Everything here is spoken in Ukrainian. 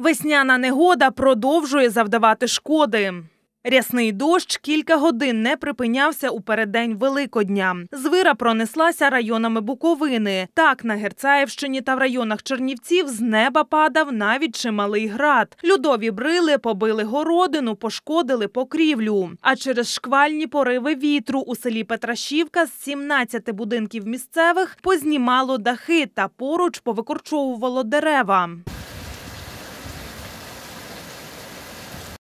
Весняна негода продовжує завдавати шкоди. Рясний дощ кілька годин не припинявся у переддень Великодня. Звира пронеслася районами Буковини. Так, на Герцаївщині та в районах Чернівців з неба падав навіть чималий град. Людові брили побили городину, пошкодили покрівлю. А через шквальні пориви вітру у селі Петрашівка з 17 будинків місцевих познімало дахи та поруч повикорчовувало дерева.